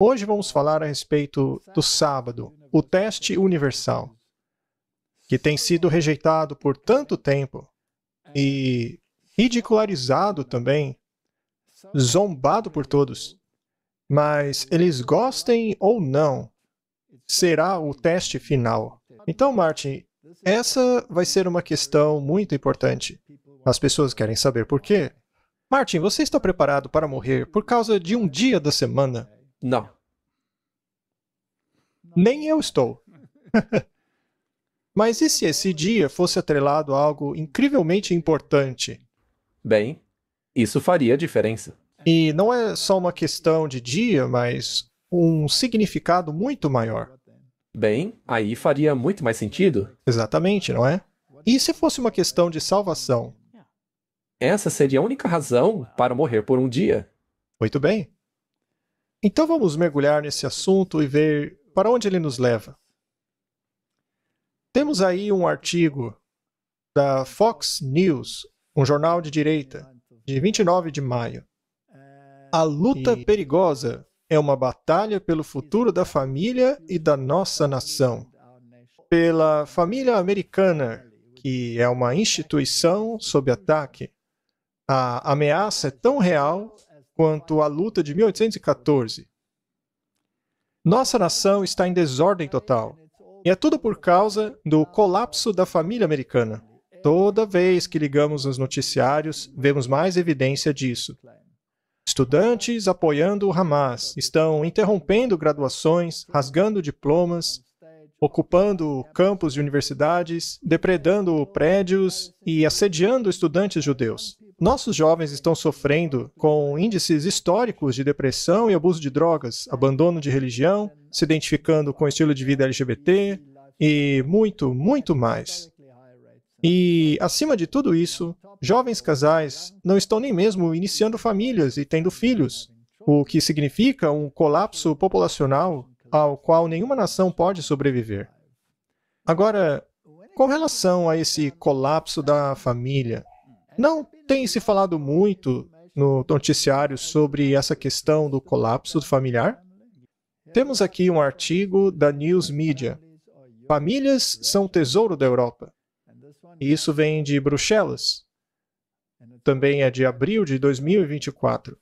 Hoje vamos falar a respeito do sábado, né, o teste universal, que tem sido é rejeitado por tanto tempo é. e ridicularizado também, é zombado por todos. Mas eles gostem ou não, será o teste final. Então, Martin, essa vai ser uma questão muito importante. As pessoas querem saber por quê. Martin, você está preparado para morrer por causa de um dia da semana não. Nem eu estou. Mas e se esse dia fosse atrelado a algo incrivelmente importante? Bem, isso faria diferença. É. E não é só uma questão de dia, mas um significado muito maior. Bem, aí faria muito mais sentido. Exatamente, não é? E se fosse uma questão de salvação? Essa seria a única razão para morrer por um dia. Muito bem. Então vamos mergulhar nesse assunto e ver para onde ele nos leva. Temos aí um artigo da Fox News, um jornal de direita, de 29 de maio. A luta perigosa é uma batalha pelo futuro da família e da nossa nação. Pela família americana, que é uma instituição sob ataque. A ameaça é tão real quanto à luta de 1814. Nossa nação está em desordem total. E é tudo por causa do colapso da família americana. Toda vez que ligamos os noticiários, vemos mais evidência disso. Estudantes apoiando o Hamas estão interrompendo graduações, rasgando diplomas, ocupando campos de universidades, depredando prédios e assediando estudantes judeus nossos jovens estão sofrendo com índices históricos de depressão e abuso de drogas, abandono de religião, se identificando com o estilo de vida LGBT e muito, muito mais. E, acima de tudo isso, jovens casais não estão nem mesmo iniciando famílias e tendo filhos, o que significa um colapso populacional ao qual nenhuma nação pode sobreviver. Agora, com relação a esse colapso da família, não tem se falado muito no noticiário sobre essa questão do colapso familiar. Temos aqui um artigo da News Media. Famílias são tesouro da Europa. E isso vem de Bruxelas. Também é de abril de 2024.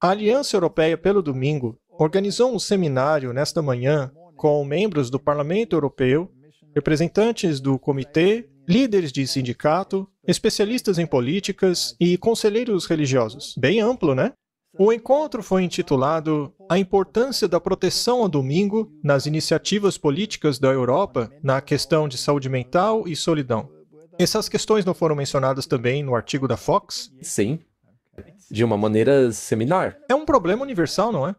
A Aliança Europeia pelo Domingo organizou um seminário nesta manhã com membros do Parlamento Europeu, representantes do comitê, líderes de sindicato, especialistas em políticas e conselheiros religiosos. Bem amplo, né? O encontro foi intitulado A Importância da Proteção ao Domingo nas Iniciativas Políticas da Europa na Questão de Saúde Mental e Solidão. Essas questões não foram mencionadas também no artigo da Fox? Sim, de uma maneira seminar. É um problema universal, não é?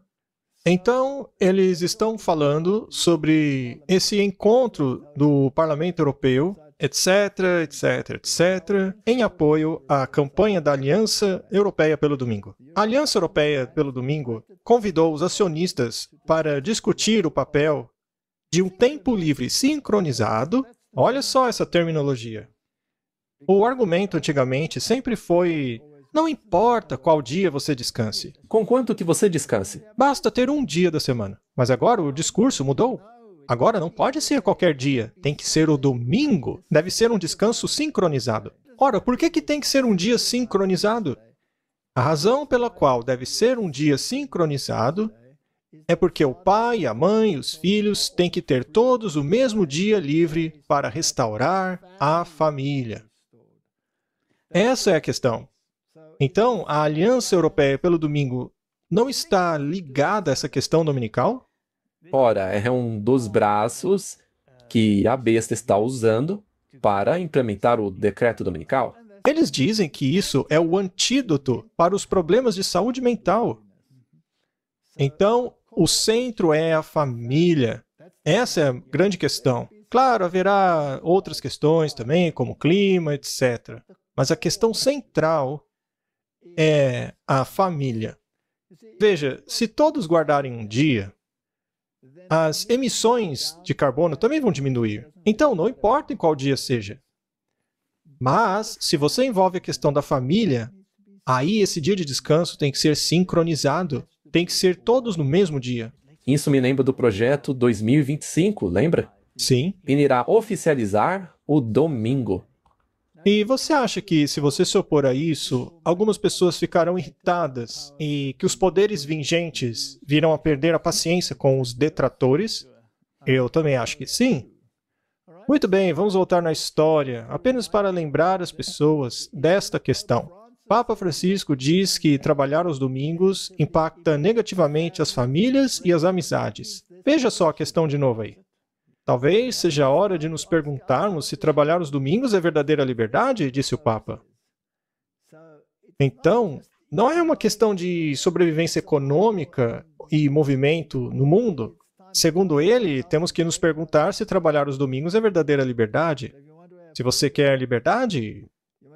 Então, eles estão falando sobre esse encontro do Parlamento Europeu etc, etc, etc, em apoio à campanha da Aliança Europeia pelo Domingo. A Aliança Europeia pelo Domingo convidou os acionistas para discutir o papel de um tempo livre sincronizado. Olha só essa terminologia. O argumento antigamente sempre foi não importa qual dia você descanse. Com quanto que você descanse? Basta ter um dia da semana. Mas agora o discurso mudou. Agora não pode ser qualquer dia, tem que ser o domingo. Deve ser um descanso sincronizado. Ora, por que, que tem que ser um dia sincronizado? A razão pela qual deve ser um dia sincronizado é porque o pai, a mãe, os filhos têm que ter todos o mesmo dia livre para restaurar a família. Essa é a questão. Então, a Aliança Europeia pelo Domingo não está ligada a essa questão dominical? Ora, é um dos braços que a besta está usando para implementar o decreto dominical. Eles dizem que isso é o antídoto para os problemas de saúde mental. Então, o centro é a família. Essa é a grande questão. Claro, haverá outras questões também, como clima, etc. Mas a questão central é a família. Veja, se todos guardarem um dia, as emissões de carbono também vão diminuir. Então, não importa em qual dia seja. Mas, se você envolve a questão da família, aí esse dia de descanso tem que ser sincronizado, tem que ser todos no mesmo dia. Isso me lembra do projeto 2025, lembra? Sim. Ele irá oficializar o domingo. E você acha que, se você se opor a isso, algumas pessoas ficarão irritadas e que os poderes vingentes virão a perder a paciência com os detratores? Eu também acho que sim. Muito bem, vamos voltar na história, apenas para lembrar as pessoas desta questão. Papa Francisco diz que trabalhar aos domingos impacta negativamente as famílias e as amizades. Veja só a questão de novo aí. Talvez seja a hora de nos perguntarmos se trabalhar os domingos é verdadeira liberdade, disse o Papa. Então, não é uma questão de sobrevivência econômica e movimento no mundo. Segundo ele, temos que nos perguntar se trabalhar os domingos é verdadeira liberdade. Se você quer liberdade,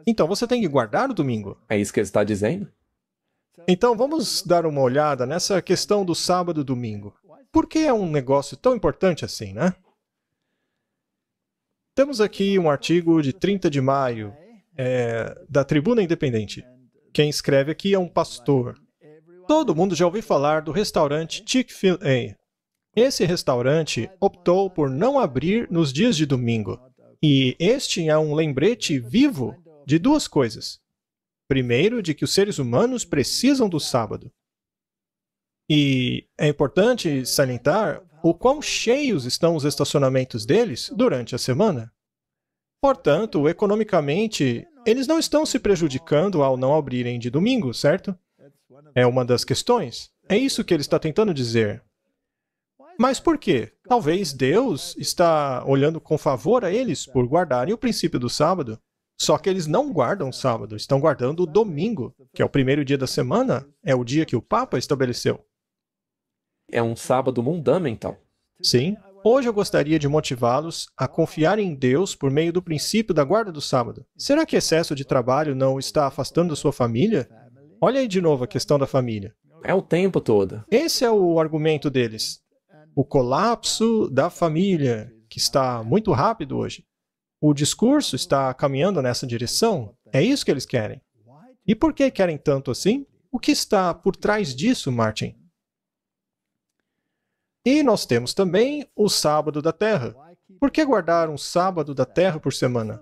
então você tem que guardar o domingo. É isso que ele está dizendo? Então vamos dar uma olhada nessa questão do sábado e domingo. Por que é um negócio tão importante assim, né? Temos aqui um artigo de 30 de maio é, da Tribuna Independente. Quem escreve aqui é um pastor. Todo mundo já ouviu falar do restaurante Chick-fil-A. Esse restaurante optou por não abrir nos dias de domingo. E este é um lembrete vivo de duas coisas. Primeiro, de que os seres humanos precisam do sábado. E é importante salientar o quão cheios estão os estacionamentos deles durante a semana. Portanto, economicamente, eles não estão se prejudicando ao não abrirem de domingo, certo? É uma das questões. É isso que ele está tentando dizer. Mas por quê? Talvez Deus está olhando com favor a eles por guardarem o princípio do sábado. Só que eles não guardam sábado, estão guardando o domingo, que é o primeiro dia da semana, é o dia que o Papa estabeleceu. É um sábado então. Sim. Hoje eu gostaria de motivá-los a confiar em Deus por meio do princípio da guarda do sábado. Será que excesso de trabalho não está afastando a sua família? Olha aí de novo a questão da família. É o tempo todo. Esse é o argumento deles. O colapso da família, que está muito rápido hoje. O discurso está caminhando nessa direção. É isso que eles querem. E por que querem tanto assim? O que está por trás disso, Martin? E nós temos também o sábado da terra. Por que guardar um sábado da terra por semana?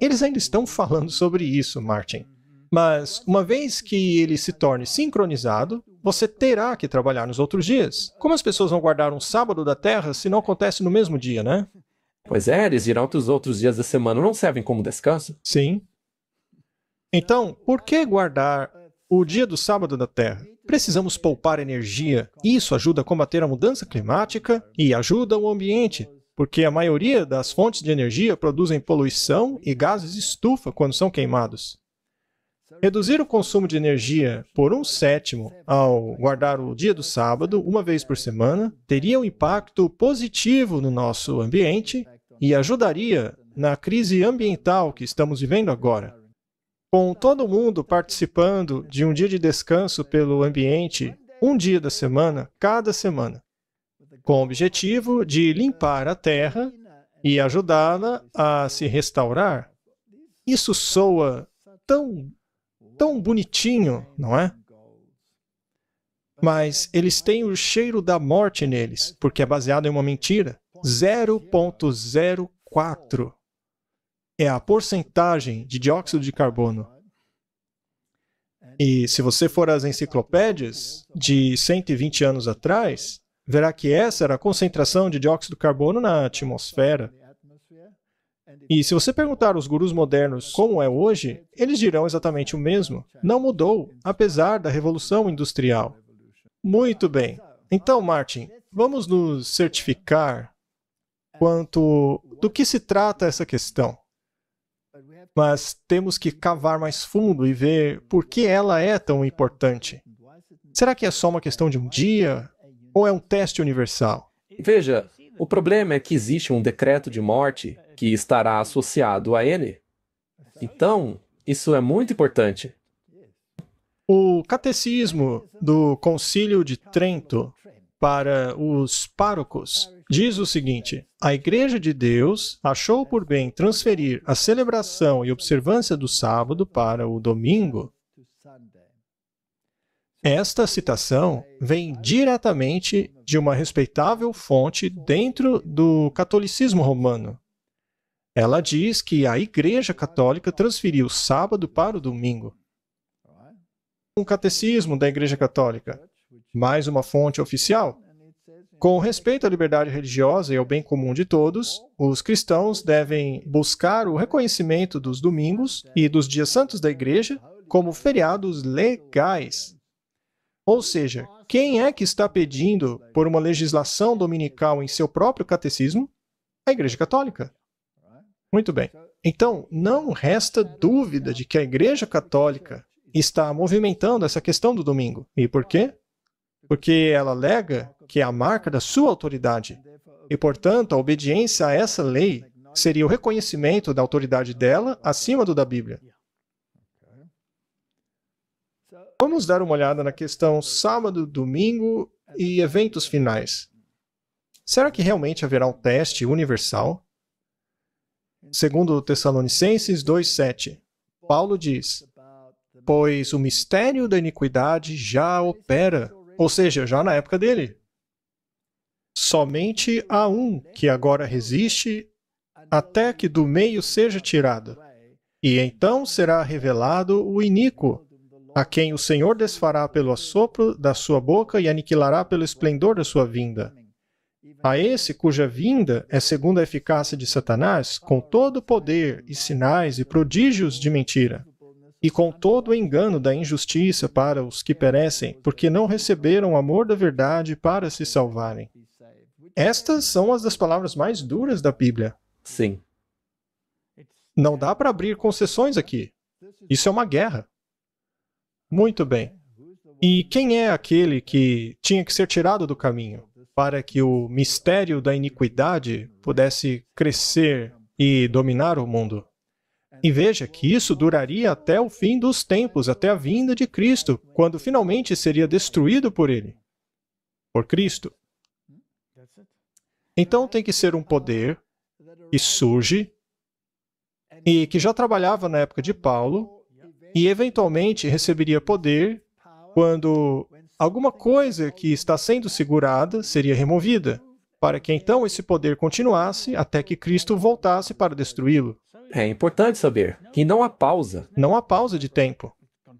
Eles ainda estão falando sobre isso, Martin. Mas, uma vez que ele se torne sincronizado, você terá que trabalhar nos outros dias. Como as pessoas vão guardar um sábado da terra se não acontece no mesmo dia, né? Pois é, eles dirão que os outros dias da semana não servem como descanso. Sim. Então, por que guardar o dia do sábado da terra? Precisamos poupar energia. Isso ajuda a combater a mudança climática e ajuda o ambiente, porque a maioria das fontes de energia produzem poluição e gases estufa quando são queimados. Reduzir o consumo de energia por um sétimo ao guardar o dia do sábado uma vez por semana teria um impacto positivo no nosso ambiente e ajudaria na crise ambiental que estamos vivendo agora com todo mundo participando de um dia de descanso pelo ambiente, um dia da semana, cada semana, com o objetivo de limpar a terra e ajudá-la a se restaurar. Isso soa tão, tão bonitinho, não é? Mas eles têm o cheiro da morte neles, porque é baseado em uma mentira. 0.04 é a porcentagem de dióxido de carbono. E se você for às enciclopédias de 120 anos atrás, verá que essa era a concentração de dióxido de carbono na atmosfera. E se você perguntar aos gurus modernos como é hoje, eles dirão exatamente o mesmo. Não mudou, apesar da revolução industrial. Muito bem. Então, Martin, vamos nos certificar quanto do que se trata essa questão mas temos que cavar mais fundo e ver por que ela é tão importante. Será que é só uma questão de um dia? Ou é um teste universal? Veja, o problema é que existe um decreto de morte que estará associado a ele. Então, isso é muito importante. O Catecismo do Concílio de Trento para os párocos, diz o seguinte: A Igreja de Deus achou por bem transferir a celebração e observância do sábado para o domingo. Esta citação vem diretamente de uma respeitável fonte dentro do catolicismo romano. Ela diz que a Igreja Católica transferiu o sábado para o domingo. Um catecismo da Igreja Católica mais uma fonte oficial. Com respeito à liberdade religiosa e ao bem comum de todos, os cristãos devem buscar o reconhecimento dos domingos e dos dias santos da Igreja como feriados legais. Ou seja, quem é que está pedindo por uma legislação dominical em seu próprio catecismo? A Igreja Católica. Muito bem. Então, não resta dúvida de que a Igreja Católica está movimentando essa questão do domingo. E por quê? porque ela alega que é a marca da sua autoridade. E, portanto, a obediência a essa lei seria o reconhecimento da autoridade dela acima do da Bíblia. Vamos dar uma olhada na questão sábado, domingo e eventos finais. Será que realmente haverá um teste universal? Segundo Tessalonicenses 2:7, Paulo diz: "Pois o mistério da iniquidade já opera, ou seja, já na época dele. Somente há um que agora resiste até que do meio seja tirado. E então será revelado o iníquo, a quem o Senhor desfará pelo assopro da sua boca e aniquilará pelo esplendor da sua vinda. A esse cuja vinda é segundo a eficácia de Satanás, com todo poder e sinais e prodígios de mentira, e com todo o engano da injustiça para os que perecem, porque não receberam o amor da verdade para se salvarem. Estas são as das palavras mais duras da Bíblia. Sim. Não dá para abrir concessões aqui. Isso é uma guerra. Muito bem. E quem é aquele que tinha que ser tirado do caminho para que o mistério da iniquidade pudesse crescer e dominar o mundo? E veja que isso duraria até o fim dos tempos, até a vinda de Cristo, quando finalmente seria destruído por ele, por Cristo. Então tem que ser um poder que surge e que já trabalhava na época de Paulo e eventualmente receberia poder quando alguma coisa que está sendo segurada seria removida, para que então esse poder continuasse até que Cristo voltasse para destruí-lo. É importante saber que não há pausa. Não há pausa de tempo.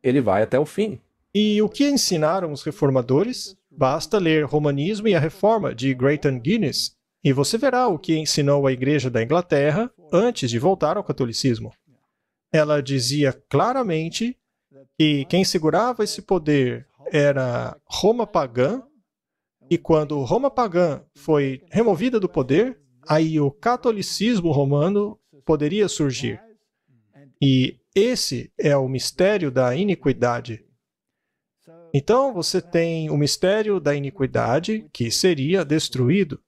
Ele vai até o fim. E o que ensinaram os reformadores? Basta ler Romanismo e a Reforma, de Grayton Guinness, e você verá o que ensinou a Igreja da Inglaterra antes de voltar ao catolicismo. Ela dizia claramente que quem segurava esse poder era Roma pagã, e quando Roma pagã foi removida do poder, aí o catolicismo romano poderia surgir. E esse é o mistério da iniquidade. Então você tem o mistério da iniquidade, que seria destruído,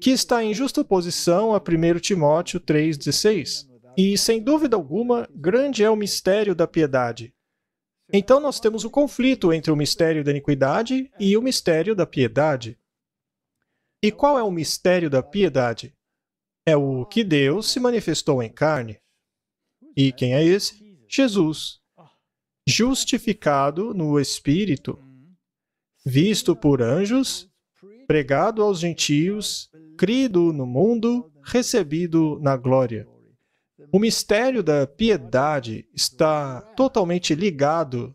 que está em justa oposição a 1 Timóteo 3,16. E, sem dúvida alguma, grande é o mistério da piedade. Então nós temos um conflito entre o mistério da iniquidade e o mistério da piedade. E qual é o mistério da piedade? é o que Deus se manifestou em carne. E quem é esse? Jesus, justificado no Espírito, visto por anjos, pregado aos gentios, crido no mundo, recebido na glória. O mistério da piedade está totalmente ligado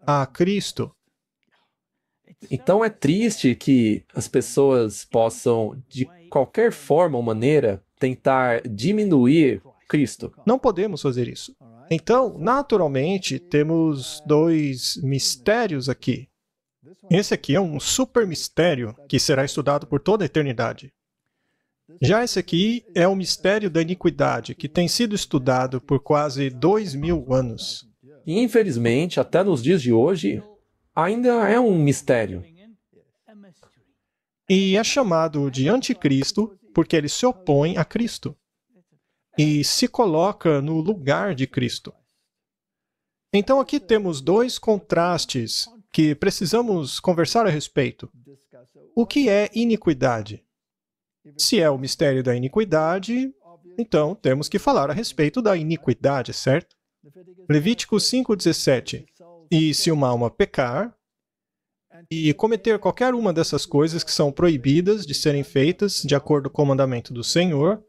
a Cristo. Então é triste que as pessoas possam, de qualquer forma ou maneira, tentar diminuir Cristo. Não podemos fazer isso. Então, naturalmente, temos dois mistérios aqui. Esse aqui é um super mistério que será estudado por toda a eternidade. Já esse aqui é o mistério da iniquidade, que tem sido estudado por quase dois mil anos. E, infelizmente, até nos dias de hoje, ainda é um mistério. E é chamado de anticristo porque ele se opõe a Cristo e se coloca no lugar de Cristo. Então aqui temos dois contrastes que precisamos conversar a respeito. O que é iniquidade? Se é o mistério da iniquidade, então temos que falar a respeito da iniquidade, certo? Levítico 5,17 e se uma alma pecar e cometer qualquer uma dessas coisas que são proibidas de serem feitas de acordo com o mandamento do Senhor,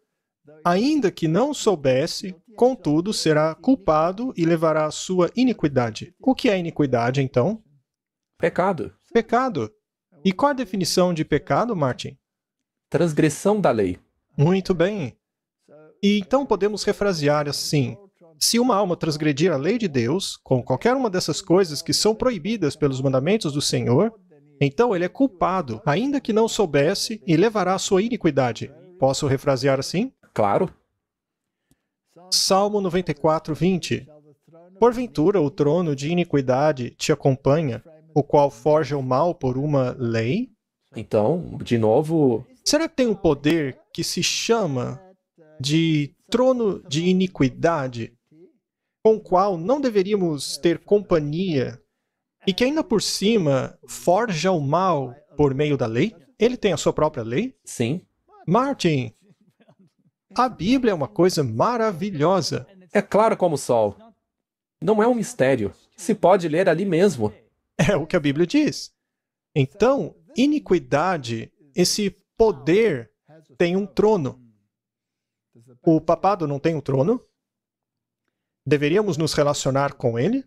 ainda que não soubesse, contudo será culpado e levará a sua iniquidade. O que é iniquidade, então? Pecado. Pecado. E qual a definição de pecado, Martin? Transgressão da lei. Muito bem. E então podemos refrasear assim: se uma alma transgredir a lei de Deus, com qualquer uma dessas coisas que são proibidas pelos mandamentos do Senhor, então ele é culpado, ainda que não soubesse, e levará a sua iniquidade. Posso refrasear assim? Claro. Salmo 94, 20. Porventura o trono de iniquidade te acompanha, o qual forja o mal por uma lei? Então, de novo. Será que tem um poder que se chama de trono de iniquidade com o qual não deveríamos ter companhia e que ainda por cima forja o mal por meio da lei? Ele tem a sua própria lei? Sim. Martin, a Bíblia é uma coisa maravilhosa. É claro como o sol. Não é um mistério. Se pode ler ali mesmo. É o que a Bíblia diz. Então, iniquidade, esse poder tem um trono. O papado não tem um trono? deveríamos nos relacionar com ele?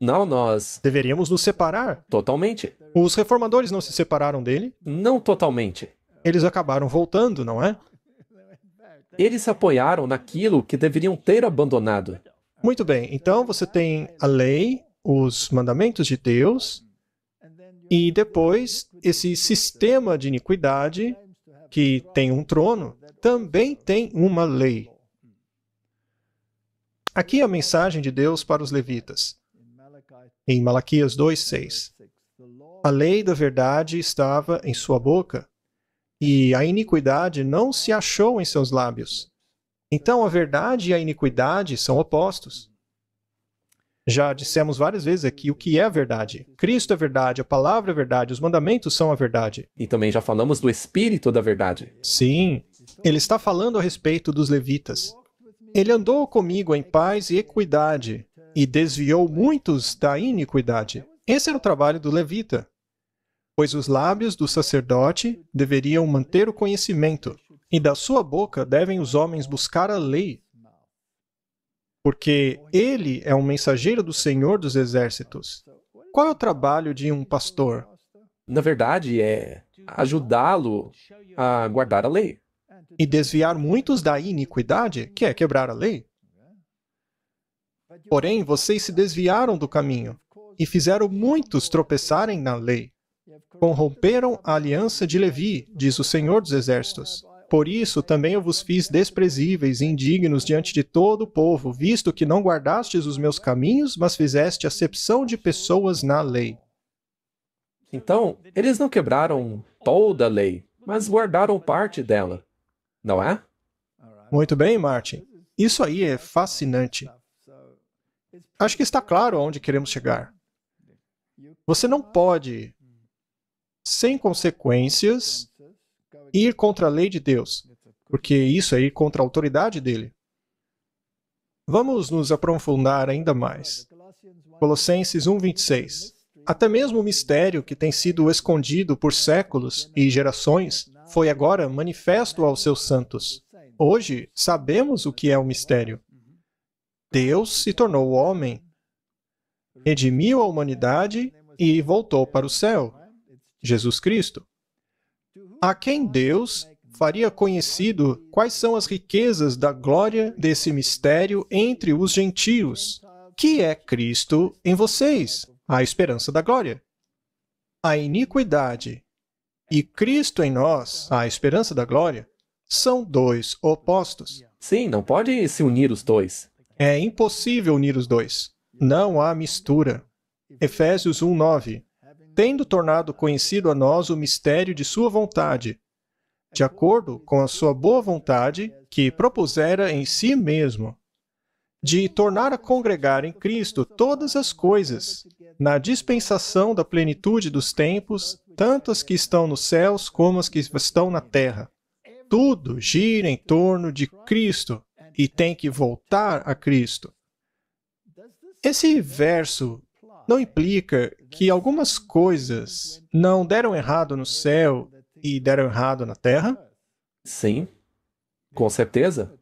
Não, nós. Deveríamos nos separar? Totalmente. Os reformadores não se separaram dele? Não totalmente. Eles acabaram voltando, não é? Eles se apoiaram naquilo que deveriam ter abandonado. Muito bem, então você tem a lei, os mandamentos de Deus, e depois esse sistema de iniquidade, que tem um trono, também tem uma lei. Aqui é a mensagem de Deus para os levitas. Em Malaquias 2:6. A lei da verdade estava em sua boca, e a iniquidade não se achou em seus lábios. Então a verdade e a iniquidade são opostos. Já dissemos várias vezes aqui o que é a verdade. Cristo é verdade, a palavra é verdade, os mandamentos são a verdade. E também já falamos do espírito da verdade. Sim, ele está falando a respeito dos levitas. Ele andou comigo em paz e equidade e desviou muitos da iniquidade. Esse era o trabalho do levita, pois os lábios do sacerdote deveriam manter o conhecimento, e da sua boca devem os homens buscar a lei, porque ele é um mensageiro do Senhor dos Exércitos. Qual é o trabalho de um pastor? Na verdade, é ajudá-lo a guardar a lei e desviar muitos da iniquidade, que é quebrar a lei. Porém, vocês se desviaram do caminho e fizeram muitos tropeçarem na lei. Corromperam a aliança de Levi, diz o Senhor dos Exércitos. Por isso também eu vos fiz desprezíveis e indignos diante de todo o povo, visto que não guardastes os meus caminhos, mas fizeste acepção de pessoas na lei. Então, eles não quebraram toda a lei, mas guardaram parte dela não é? Muito bem, Martin. Isso aí é fascinante. Acho que está claro aonde queremos chegar. Você não pode, sem consequências, ir contra a lei de Deus, porque isso é ir contra a autoridade dele. Vamos nos aprofundar ainda mais. Colossenses 1:26. Até mesmo o mistério que tem sido escondido por séculos e gerações foi agora manifesto aos seus santos. Hoje, sabemos o que é o mistério. Deus se tornou homem, redimiu a humanidade e voltou para o céu. Jesus Cristo. A quem Deus faria conhecido quais são as riquezas da glória desse mistério entre os gentios, que é Cristo em vocês, a esperança da glória. A iniquidade e Cristo em nós, a esperança da glória, são dois opostos. Sim, não pode se unir os dois. É impossível unir os dois. Não há mistura. Efésios 1:9 Tendo tornado conhecido a nós o mistério de sua vontade, de acordo com a sua boa vontade que propusera em si mesmo, de tornar a congregar em Cristo todas as coisas, na dispensação da plenitude dos tempos, tanto as que estão nos céus como as que estão na terra. Tudo gira em torno de Cristo e tem que voltar a Cristo. Esse verso não implica que algumas coisas não deram errado no céu e deram errado na terra? Sim, com certeza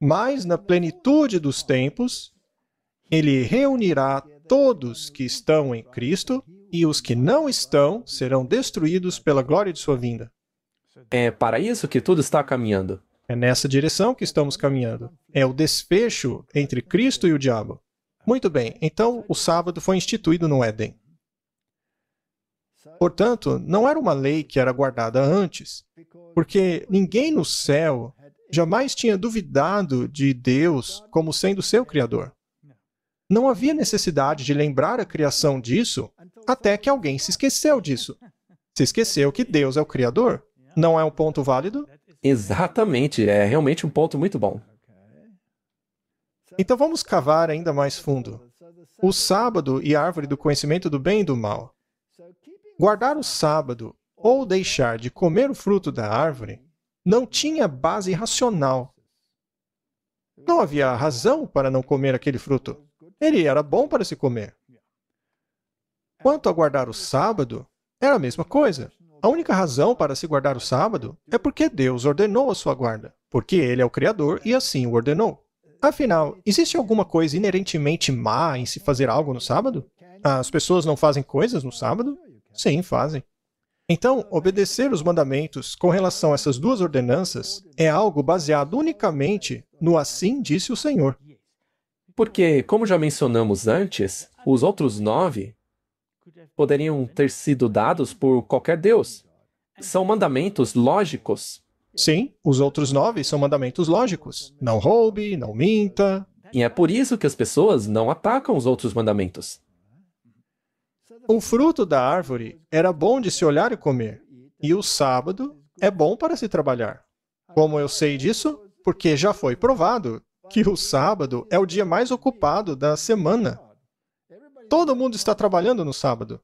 mas na plenitude dos tempos, ele reunirá todos que estão em Cristo, e os que não estão serão destruídos pela glória de sua vinda. É para isso que tudo está caminhando. É nessa direção que estamos caminhando. É o desfecho entre Cristo e o diabo. Muito bem, então o sábado foi instituído no Éden. Portanto, não era uma lei que era guardada antes, porque ninguém no céu jamais tinha duvidado de Deus como sendo seu Criador. Não havia necessidade de lembrar a criação disso até que alguém se esqueceu disso. Se esqueceu que Deus é o Criador. Não é um ponto válido? Exatamente, é realmente um ponto muito bom. Então vamos cavar ainda mais fundo. O sábado e a árvore do conhecimento do bem e do mal. Guardar o sábado ou deixar de comer o fruto da árvore não tinha base racional. Não havia razão para não comer aquele fruto. Ele era bom para se comer. Quanto a guardar o sábado, era a mesma coisa. A única razão para se guardar o sábado é porque Deus ordenou a sua guarda, porque Ele é o Criador e assim o ordenou. Afinal, existe alguma coisa inerentemente má em se fazer algo no sábado? As pessoas não fazem coisas no sábado? Sim, fazem. Então, obedecer os mandamentos com relação a essas duas ordenanças é algo baseado unicamente no assim disse o Senhor. Porque, como já mencionamos antes, os outros nove poderiam ter sido dados por qualquer Deus. São mandamentos lógicos. Sim, os outros nove são mandamentos lógicos. Não roube, não minta. E é por isso que as pessoas não atacam os outros mandamentos. O fruto da árvore era bom de se olhar e comer, e o sábado é bom para se trabalhar. Como eu sei disso? Porque já foi provado que o sábado é o dia mais ocupado da semana. Todo mundo está trabalhando no sábado.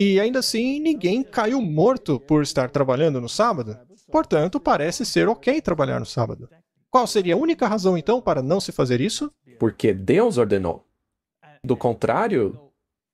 E ainda assim, ninguém caiu morto por estar trabalhando no sábado. Portanto, parece ser ok trabalhar no sábado. Qual seria a única razão então para não se fazer isso? Porque Deus ordenou. Do contrário,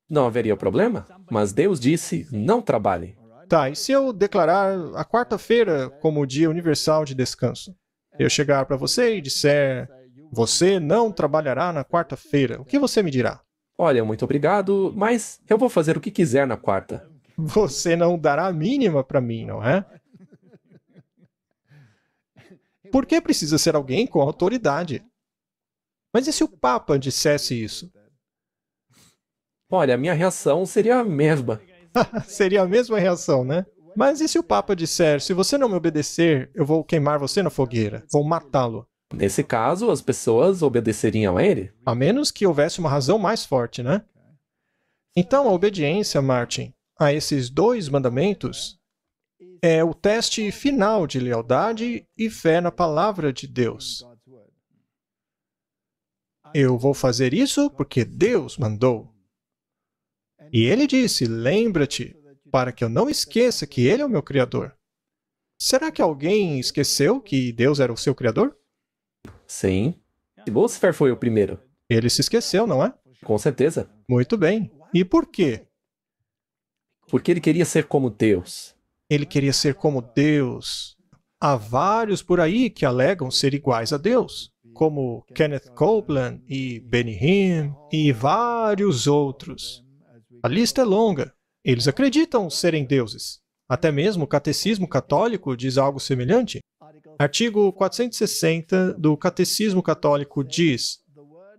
não haveria problema? Mas Deus disse: não trabalhe. Tá, e se eu declarar a quarta-feira como o dia universal de descanso? Eu chegar para você e disser: você não trabalhará na quarta-feira, o que você me dirá? Olha, muito obrigado, mas eu vou fazer o que quiser na quarta. Você não dará a mínima para mim, não é? Por que precisa ser alguém com autoridade? Mas e se o Papa dissesse isso? Olha, a minha reação seria a mesma. seria a mesma reação, né? Mas e se o Papa disser: se você não me obedecer, eu vou queimar você na fogueira, vou matá-lo? Nesse caso, as pessoas obedeceriam a ele? A menos que houvesse uma razão mais forte, né? Então, a obediência, Martin, a esses dois mandamentos é o teste final de lealdade e fé na palavra de Deus. Eu vou fazer isso porque Deus mandou. E ele disse: Lembra-te, para que eu não esqueça que ele é o meu Criador. Será que alguém esqueceu que Deus era o seu Criador? Sim. E Lucifer foi o primeiro. Ele se esqueceu, não é? Com certeza. Muito bem. E por quê? Porque ele queria ser como Deus. Ele queria ser como Deus. Há vários por aí que alegam ser iguais a Deus, como Kenneth Copeland e Benny Hinn e vários outros. A lista é longa. Eles acreditam serem deuses. Até mesmo o Catecismo Católico diz algo semelhante. Artigo 460 do Catecismo Católico diz: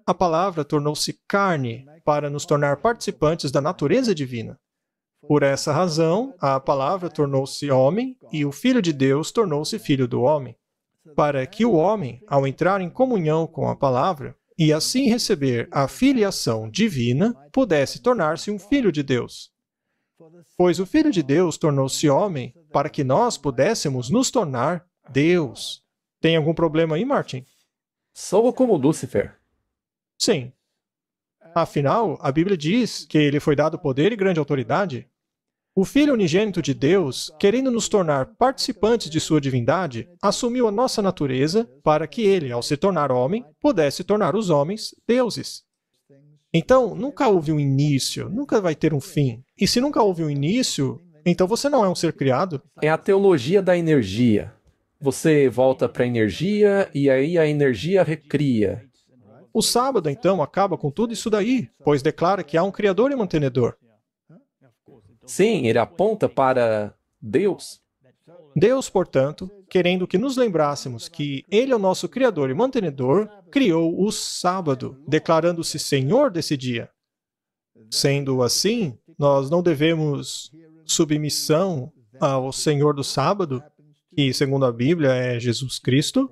A palavra tornou-se carne para nos tornar participantes da natureza divina. Por essa razão, a palavra tornou-se homem e o Filho de Deus tornou-se filho do homem, para que o homem, ao entrar em comunhão com a palavra, e assim receber a filiação divina, pudesse tornar-se um filho de Deus. Pois o Filho de Deus tornou-se homem para que nós pudéssemos nos tornar Deus. Tem algum problema aí, Martin? Sou como Lúcifer. Sim. Afinal, a Bíblia diz que ele foi dado poder e grande autoridade o Filho unigênito de Deus, querendo nos tornar participantes de sua divindade, assumiu a nossa natureza para que ele, ao se tornar homem, pudesse tornar os homens deuses. Então, nunca houve um início, nunca vai ter um fim. E se nunca houve um início, então você não é um ser criado. É a teologia da energia. Você volta para a energia e aí a energia recria. O sábado, então, acaba com tudo isso daí, pois declara que há um Criador e mantenedor. Então, sim, ele é aponta para Deus. Deus, portanto, querendo que nos lembrássemos que Ele é o nosso Criador e Mantenedor, criou o sábado, declarando-se Senhor desse dia. Sendo assim, nós não devemos submissão ao Senhor do sábado, que, segundo a Bíblia, é Jesus Cristo?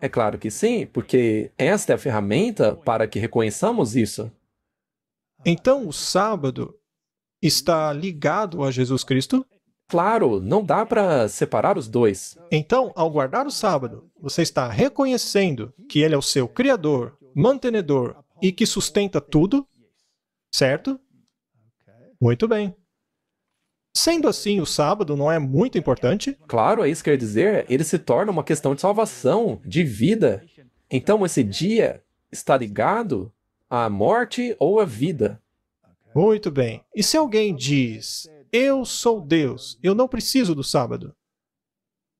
É claro que sim, porque esta é a ferramenta para que reconheçamos isso. Então, o sábado está ligado a Jesus Cristo? Claro, não dá para separar os dois. Então, ao guardar o sábado, você está reconhecendo que ele é o seu criador, mantenedor e que sustenta tudo? Certo? Muito bem. Sendo assim, o sábado não é muito importante? Claro, é isso que eu ia dizer. Ele se torna uma questão de salvação, de vida. Então, esse dia está ligado à morte ou à vida. Muito bem. E se alguém diz, eu sou Deus, eu não preciso do sábado,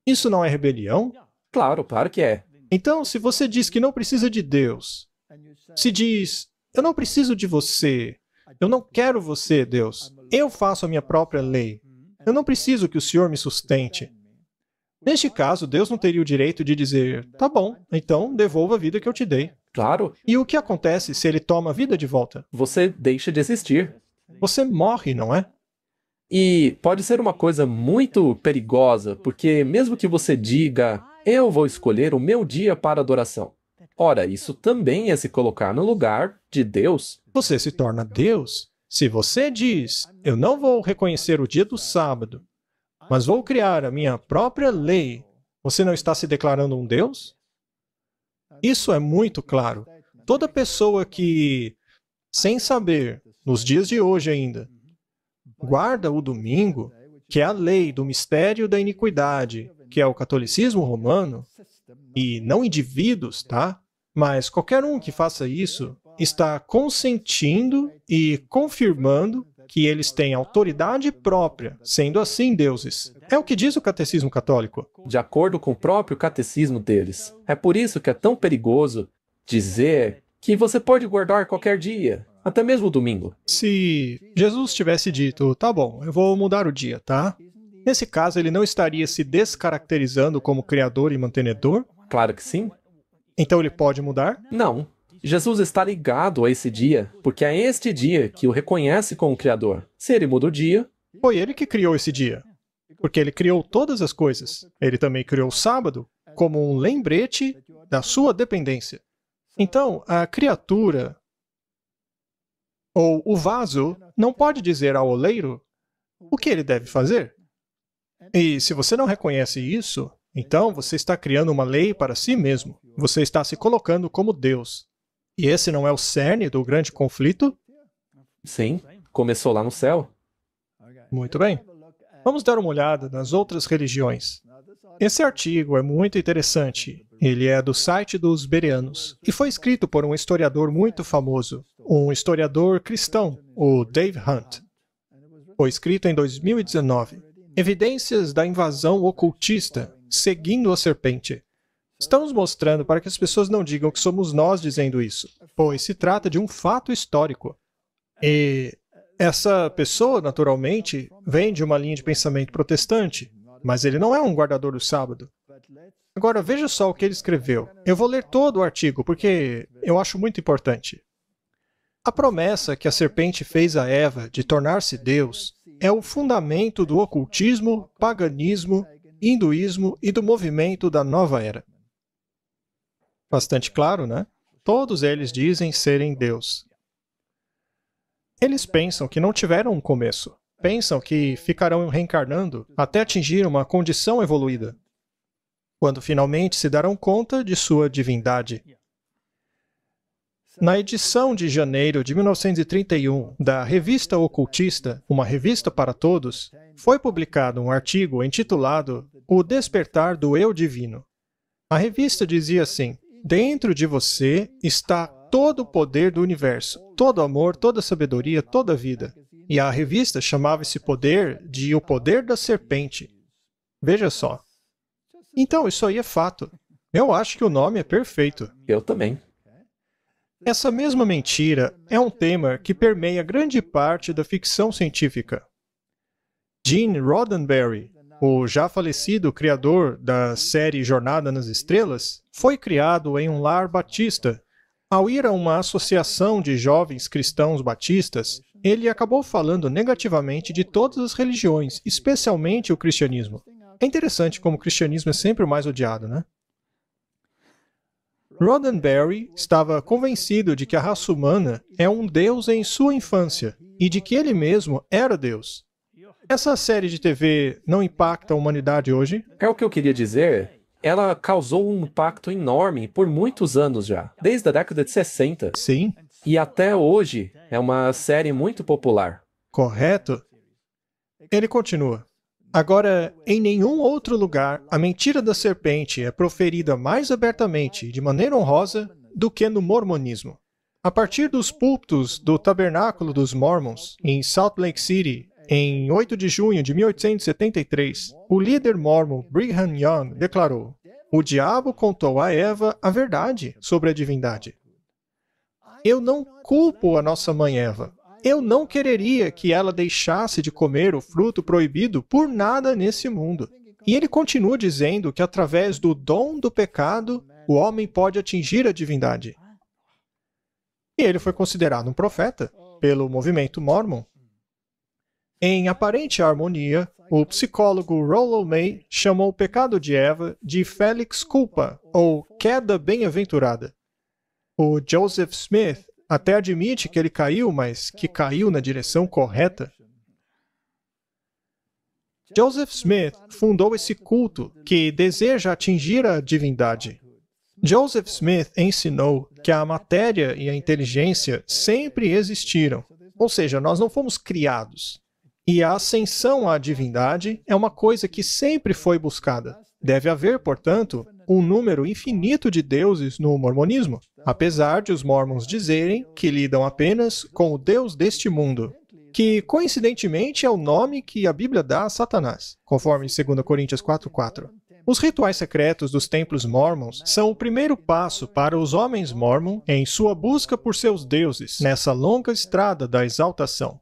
isso não é rebelião? Claro, claro que é. Então, se você diz que não precisa de Deus, se diz, eu não preciso de você, eu não quero você, Deus, eu faço a minha própria lei, eu não preciso que o Senhor me sustente. Neste caso, Deus não teria o direito de dizer, tá bom, então devolva a vida que eu te dei. Claro. E o que acontece se ele toma a vida de volta? Você deixa de existir. Você morre, não é? E pode ser uma coisa muito perigosa, porque mesmo que você diga, eu vou escolher o meu dia para adoração. Ora, isso também é se colocar no lugar de Deus. Você se torna Deus. Se você diz, eu não vou reconhecer o dia do sábado, mas vou criar a minha própria lei, você não está se declarando um Deus? Isso é muito claro. Toda pessoa que, sem saber, nos dias de hoje ainda, guarda o domingo, que é a lei do mistério da iniquidade, que é o catolicismo romano, e não indivíduos, tá? Mas qualquer um que faça isso está consentindo e confirmando que eles têm autoridade própria, sendo assim deuses. É o que diz o catecismo católico. De acordo com o próprio catecismo deles. É por isso que é tão perigoso dizer que você pode guardar qualquer dia, até mesmo domingo. Se Jesus tivesse dito, tá bom, eu vou mudar o dia, tá? Nesse caso, ele não estaria se descaracterizando como criador e mantenedor? Claro que sim. Então ele pode mudar? Não. Jesus está ligado a esse dia, porque é este dia que o reconhece como Criador. Se ele muda o dia. Foi ele que criou esse dia. Porque ele criou todas as coisas. Ele também criou o sábado como um lembrete da sua dependência. Então, a criatura ou o vaso não pode dizer ao oleiro o que ele deve fazer. E se você não reconhece isso, então você está criando uma lei para si mesmo. Você está se colocando como Deus. E esse não é o cerne do grande conflito? Sim, começou lá no céu. Muito bem. Vamos dar uma olhada nas outras religiões. Esse artigo é muito interessante. Ele é do site dos Bereanos e foi escrito por um historiador muito famoso, um historiador cristão, o Dave Hunt. Foi escrito em 2019. Evidências da invasão ocultista, seguindo a serpente, Estamos mostrando para que as pessoas não digam que somos nós dizendo isso, pois se trata de um fato histórico. E essa pessoa, naturalmente, vem de uma linha de pensamento protestante, mas ele não é um guardador do sábado. Agora, veja só o que ele escreveu. Eu vou ler todo o artigo, porque eu acho muito importante. A promessa que a serpente fez a Eva de tornar-se Deus é o fundamento do ocultismo, paganismo, hinduísmo e do movimento da nova era bastante claro, né? Todos eles dizem serem Deus. Eles pensam que não tiveram um começo. Pensam que ficarão reencarnando até atingir uma condição evoluída, quando finalmente se darão conta de sua divindade. Na edição de janeiro de 1931 da Revista Ocultista, uma revista para todos, foi publicado um artigo intitulado O Despertar do Eu Divino. A revista dizia assim: Dentro de você está todo o poder do universo, todo amor, toda sabedoria, toda vida. E a revista chamava esse poder de o poder da serpente. Veja só. Então, isso aí é fato. Eu acho que o nome é perfeito. Eu também. Essa mesma mentira é um tema que permeia grande parte da ficção científica. Gene Roddenberry o já falecido criador da série Jornada nas Estrelas, foi criado em um lar batista. Ao ir a uma associação de jovens cristãos batistas, ele acabou falando negativamente de todas as religiões, especialmente o cristianismo. É interessante como o cristianismo é sempre o mais odiado, né? Roddenberry estava convencido de que a raça humana é um deus em sua infância e de que ele mesmo era Deus. Essa série de TV não impacta a humanidade hoje? É o que eu queria dizer. Ela causou um impacto enorme por muitos anos já, desde a década de 60. Sim. E até hoje é uma série muito popular. Correto? Ele continua. Agora, em nenhum outro lugar, a mentira da serpente é proferida mais abertamente, de maneira honrosa, do que no mormonismo. A partir dos púlpitos do Tabernáculo dos Mormons, em Salt Lake City, em 8 de junho de 1873, o líder mormon Brigham Young declarou: O diabo contou a Eva a verdade sobre a divindade. Eu não culpo a nossa mãe Eva. Eu não quereria que ela deixasse de comer o fruto proibido por nada nesse mundo. E ele continua dizendo que através do dom do pecado, o homem pode atingir a divindade. E ele foi considerado um profeta pelo movimento mormon. Em aparente harmonia, o psicólogo Rollo May chamou o pecado de Eva de Félix culpa, ou queda bem-aventurada. O Joseph Smith até admite que ele caiu, mas que caiu na direção correta. Joseph Smith fundou esse culto que deseja atingir a divindade. Joseph Smith ensinou que a matéria e a inteligência sempre existiram, ou seja, nós não fomos criados. E a ascensão à divindade é uma coisa que sempre foi buscada. Deve haver, portanto, um número infinito de deuses no mormonismo, apesar de os mormons dizerem que lidam apenas com o Deus deste mundo, que coincidentemente é o nome que a Bíblia dá a Satanás, conforme 2 Coríntios 4:4. Os rituais secretos dos templos mormons são o primeiro passo para os homens mormon em sua busca por seus deuses nessa longa estrada da exaltação.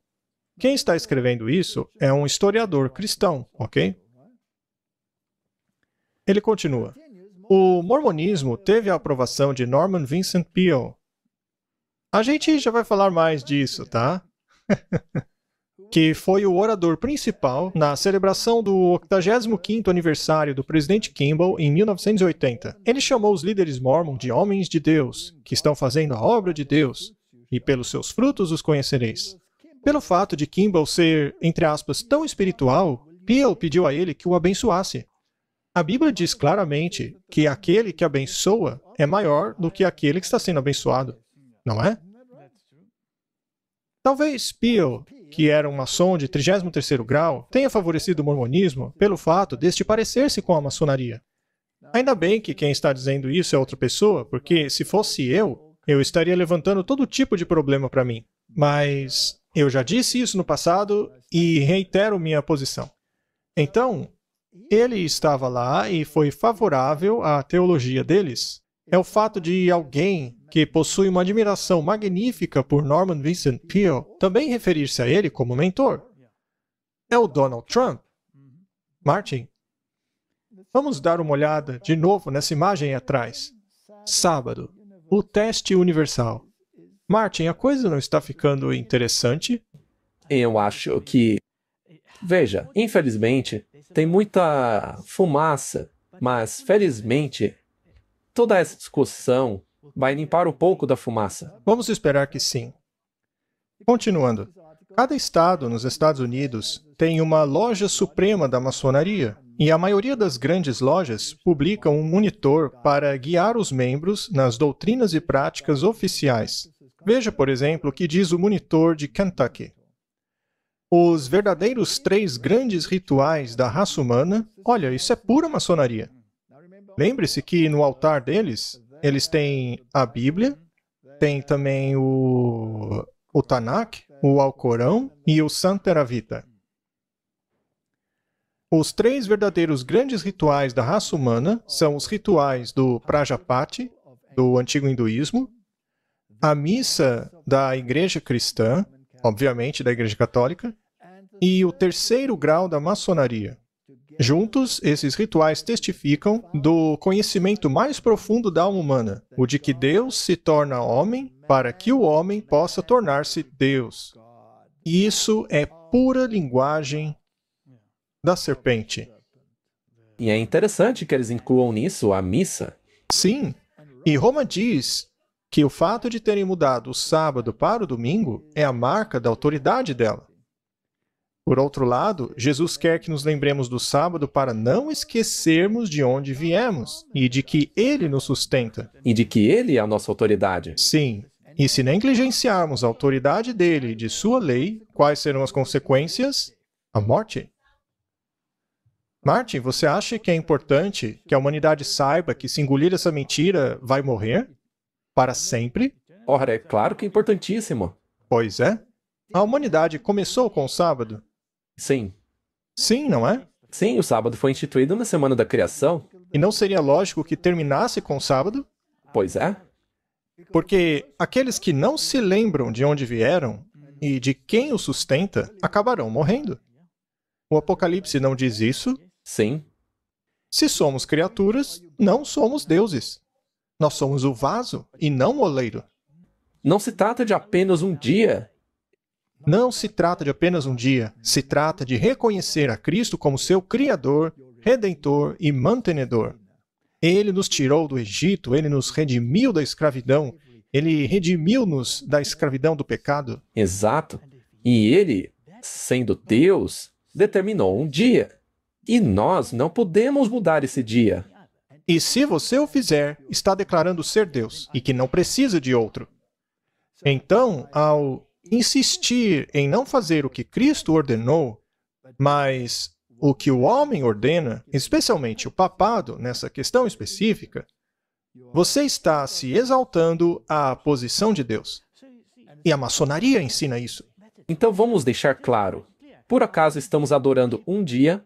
Quem está escrevendo isso é um historiador cristão, ok? Ele continua. O mormonismo teve a aprovação de Norman Vincent Peale. A gente já vai falar mais disso, tá? que foi o orador principal na celebração do 85º aniversário do presidente Kimball em 1980. Ele chamou os líderes mormon de homens de Deus, que estão fazendo a obra de Deus, e pelos seus frutos os conhecereis. Pelo fato de Kimball ser, entre aspas, tão espiritual, Peel pediu a ele que o abençoasse. A Bíblia diz claramente que aquele que abençoa é maior do que aquele que está sendo abençoado, não é? Talvez Peel, que era um maçom de 33º grau, tenha favorecido o mormonismo pelo fato deste parecer-se com a maçonaria. Ainda bem que quem está dizendo isso é outra pessoa, porque se fosse eu, eu estaria levantando todo tipo de problema para mim. Mas eu já disse isso no passado e reitero minha posição. Então, ele estava lá e foi favorável à teologia deles. É o fato de alguém que possui uma admiração magnífica por Norman Vincent Peale também referir-se a ele como mentor. É o Donald Trump. Martin, vamos dar uma olhada de novo nessa imagem atrás. Sábado, o teste universal. Martin, a coisa não está ficando interessante? Eu acho que. Veja, infelizmente, tem muita fumaça, mas felizmente, toda essa discussão vai limpar um pouco da fumaça. Vamos esperar que sim. Continuando. Cada estado nos Estados Unidos tem uma loja suprema da maçonaria, e a maioria das grandes lojas publica um monitor para guiar os membros nas doutrinas e práticas oficiais. Veja, por exemplo, o que diz o monitor de Kentucky. Os verdadeiros três grandes rituais da raça humana, olha, isso é pura maçonaria. Lembre-se que no altar deles, eles têm a Bíblia, tem também o, o Tanakh, o Alcorão e o Santeravita. Os três verdadeiros grandes rituais da raça humana são os rituais do Prajapati, do antigo hinduísmo, a missa da igreja cristã, obviamente da igreja católica, e o terceiro grau da maçonaria. Juntos, esses rituais testificam do conhecimento mais profundo da alma humana, o de que Deus se torna homem para que o homem possa tornar-se Deus. Isso é pura linguagem da serpente. E é interessante que eles incluam nisso a missa. Sim, e Roma diz que o fato de terem mudado o sábado para o domingo é a marca da autoridade dela. Por outro lado, Jesus quer que nos lembremos do sábado para não esquecermos de onde viemos e de que ele nos sustenta. E de que ele é a nossa autoridade. Sim. E se negligenciarmos a autoridade dele e de sua lei, quais serão as consequências? A morte. Martin, você acha que é importante que a humanidade saiba que se engolir essa mentira vai morrer? para sempre? Ora, é claro que é importantíssimo. Pois é. A humanidade começou com o sábado? Sim. Sim, não é? Sim, o sábado foi instituído na semana da criação. E não seria lógico que terminasse com o sábado? Pois é. Porque aqueles que não se lembram de onde vieram e de quem o sustenta acabarão morrendo. O Apocalipse não diz isso? Sim. Se somos criaturas, não somos deuses. Nós somos o vaso e não o oleiro. Não se trata de apenas um dia. Não se trata de apenas um dia. Se trata de reconhecer a Cristo como seu Criador, Redentor e Mantenedor. Ele nos tirou do Egito, ele nos redimiu da escravidão, ele redimiu-nos da escravidão do pecado. Exato. E ele, sendo Deus, determinou um dia. E nós não podemos mudar esse dia. E se você o fizer, está declarando ser Deus e que não precisa de outro. Então, ao insistir em não fazer o que Cristo ordenou, mas o que o homem ordena, especialmente o papado, nessa questão específica, você está se exaltando à posição de Deus. E a maçonaria ensina isso. Então vamos deixar claro: por acaso estamos adorando um dia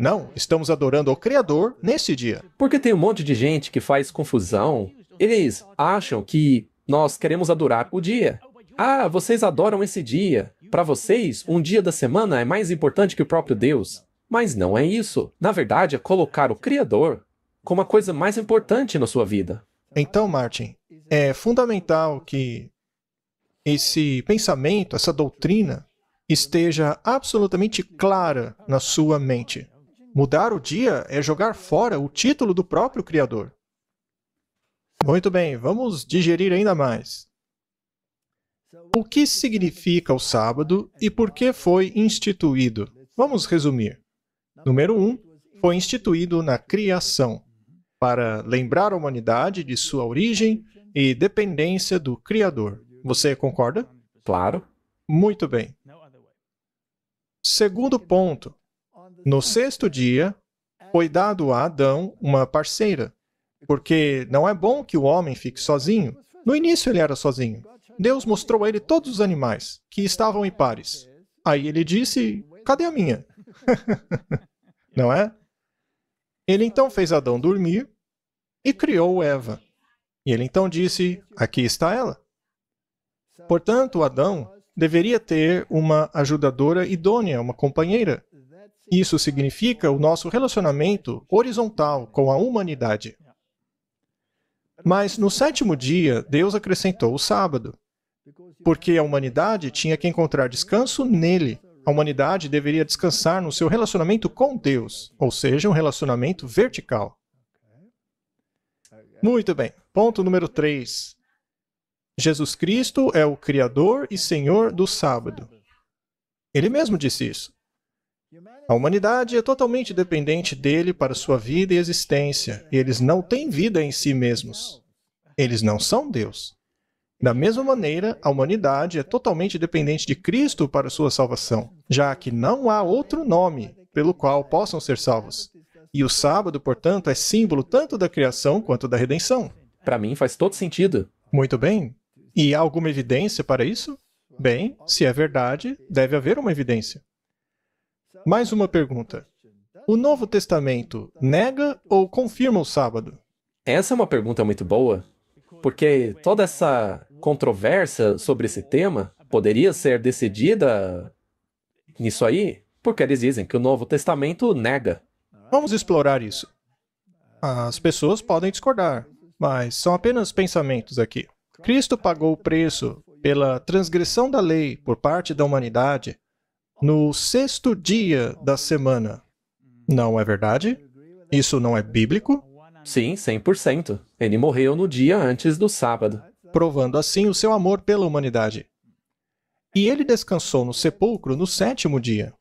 não, estamos adorando ao Criador nesse dia. Porque tem um monte de gente que faz confusão. Eles acham que nós queremos adorar o dia. Ah, vocês adoram esse dia. Para vocês, um dia da semana é mais importante que o próprio Deus. Mas não é isso. Na verdade, é colocar o Criador como a coisa mais importante na sua vida. Então, Martin, é fundamental que esse pensamento, essa doutrina, esteja absolutamente clara na sua mente. Mudar o dia é jogar fora o título do próprio Criador. Muito bem, vamos digerir ainda mais. O que significa o sábado e por que foi instituído? Vamos resumir. Número 1. Um, foi instituído na criação, para lembrar a humanidade de sua origem e dependência do Criador. Você concorda? Claro. Muito bem. Segundo ponto, no sexto dia, foi dado a Adão uma parceira, porque não é bom que o homem fique sozinho. No início ele era sozinho. Deus mostrou a ele todos os animais que estavam em pares. Aí ele disse: Cadê a minha? não é? Ele então fez Adão dormir e criou Eva. E ele então disse: Aqui está ela. Portanto, Adão deveria ter uma ajudadora idônea, uma companheira. Isso significa o nosso relacionamento horizontal com a humanidade. Mas no sétimo dia, Deus acrescentou o sábado, porque a humanidade tinha que encontrar descanso nele. A humanidade deveria descansar no seu relacionamento com Deus, ou seja, um relacionamento vertical. Muito bem. Ponto número 3. Jesus Cristo é o Criador e Senhor do sábado. Ele mesmo disse isso. A humanidade é totalmente dependente dele para sua vida e existência. E eles não têm vida em si mesmos. Eles não são Deus. Da mesma maneira, a humanidade é totalmente dependente de Cristo para sua salvação, já que não há outro nome pelo qual possam ser salvos. E o sábado, portanto, é símbolo tanto da criação quanto da redenção. Para mim faz todo sentido. Muito bem. E há alguma evidência para isso? Bem, se é verdade, deve haver uma evidência. Mais uma pergunta. O Novo Testamento nega ou confirma o sábado? Essa é uma pergunta muito boa, porque toda essa controvérsia sobre esse tema poderia ser decidida nisso aí, porque eles dizem que o Novo Testamento nega. Vamos explorar isso. As pessoas podem discordar, mas são apenas pensamentos aqui. Cristo pagou o preço pela transgressão da lei por parte da humanidade no sexto dia da semana. Não é verdade? Isso não é bíblico? Sim, 100%. Ele morreu no dia antes do sábado. Provando assim o seu amor pela humanidade. E ele descansou no sepulcro no sétimo dia.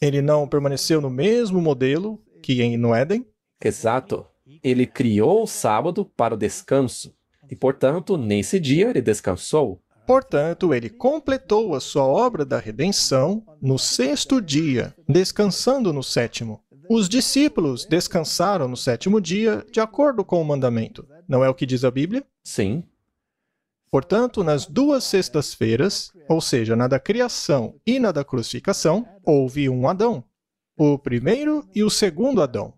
Ele não permaneceu no mesmo modelo que em no Éden? Exato. Ele criou o sábado para o descanso. E, portanto, nesse dia ele descansou. Portanto, ele completou a sua obra da redenção no sexto dia, descansando no sétimo. Os discípulos descansaram no sétimo dia, de acordo com o mandamento. Não é o que diz a Bíblia? Sim. Portanto, nas duas sextas-feiras, ou seja, na da criação e na da crucificação, houve um Adão, o primeiro e o segundo Adão.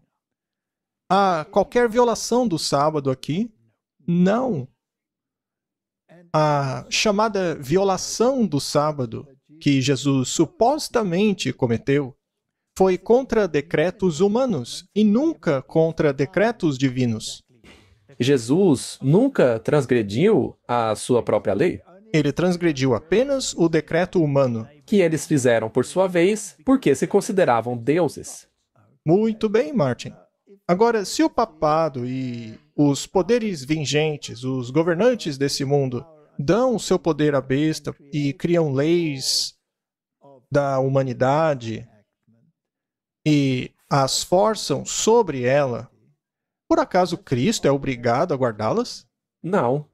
Há qualquer violação do sábado aqui? Não a chamada violação do sábado que Jesus supostamente cometeu foi contra decretos humanos e nunca contra decretos divinos. Jesus nunca transgrediu a sua própria lei? Ele transgrediu apenas o decreto humano. Que eles fizeram por sua vez porque se consideravam deuses. Muito bem, Martin. Agora, se o papado e os poderes vingentes, os governantes desse mundo, dão o seu poder à besta e criam leis da humanidade e as forçam sobre ela, por acaso Cristo é obrigado a guardá-las? Não.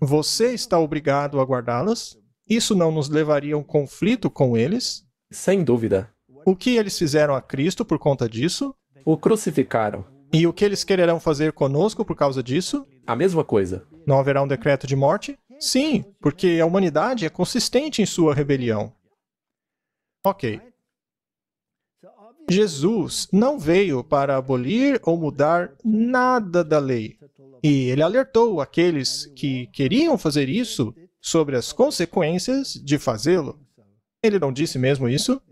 Você está obrigado a guardá-las? Isso não nos levaria a um conflito com eles? Sem dúvida. O que eles fizeram a Cristo por conta disso? O crucificaram. E o que eles quererão fazer conosco por causa disso? A mesma coisa. Não haverá um decreto de morte? Sim, porque a humanidade é consistente em sua rebelião. Ok. Jesus não veio para abolir ou mudar nada da lei. E ele alertou aqueles que queriam fazer isso sobre as consequências de fazê-lo. Ele não disse mesmo isso?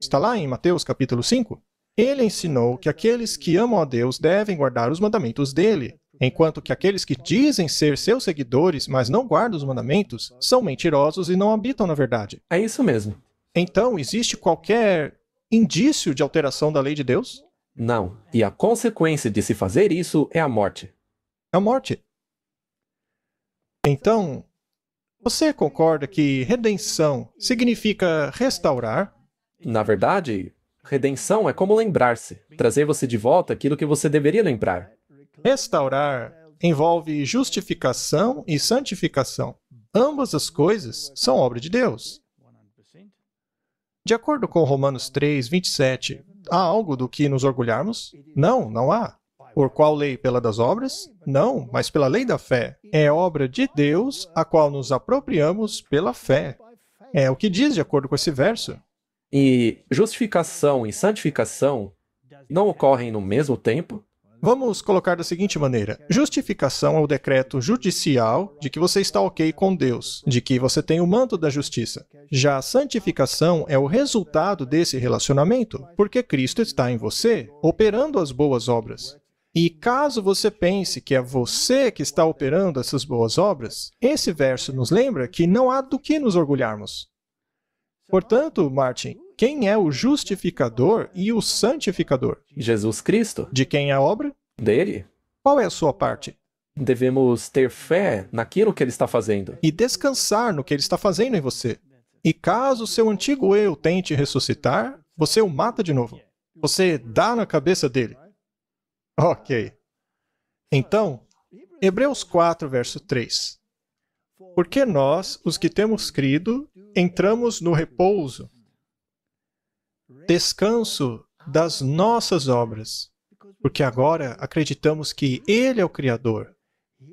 Está lá em Mateus capítulo 5. Ele ensinou que aqueles que amam a Deus devem guardar os mandamentos dele enquanto que aqueles que dizem ser seus seguidores, mas não guardam os mandamentos, são mentirosos e não habitam na verdade. É isso mesmo. Então, existe qualquer indício de alteração da lei de Deus? Não. E a consequência de se fazer isso é a morte. A morte. Então, você concorda que redenção significa restaurar? Na verdade, redenção é como lembrar-se, trazer você de volta aquilo que você deveria lembrar. Restaurar envolve justificação e santificação. Ambas as coisas são obra de Deus. De acordo com Romanos 3, 27, há algo do que nos orgulharmos? Não, não há. Por qual lei? Pela das obras? Não, mas pela lei da fé. É obra de Deus a qual nos apropriamos pela fé. É o que diz de acordo com esse verso. E justificação e santificação não ocorrem no mesmo tempo? Vamos colocar da seguinte maneira: justificação é o decreto judicial de que você está ok com Deus, de que você tem o manto da justiça. Já a santificação é o resultado desse relacionamento, porque Cristo está em você, operando as boas obras. E caso você pense que é você que está operando essas boas obras, esse verso nos lembra que não há do que nos orgulharmos. Portanto, Martin, quem é o justificador e o santificador? Jesus Cristo. De quem é a obra? Dele. Qual é a sua parte? Devemos ter fé naquilo que ele está fazendo. E descansar no que ele está fazendo em você. E caso seu antigo eu tente ressuscitar, você o mata de novo. Você dá na cabeça dele. Ok. Então, Hebreus 4, verso 3. Porque nós, os que temos crido, entramos no repouso descanso das nossas obras, porque agora acreditamos que Ele é o Criador,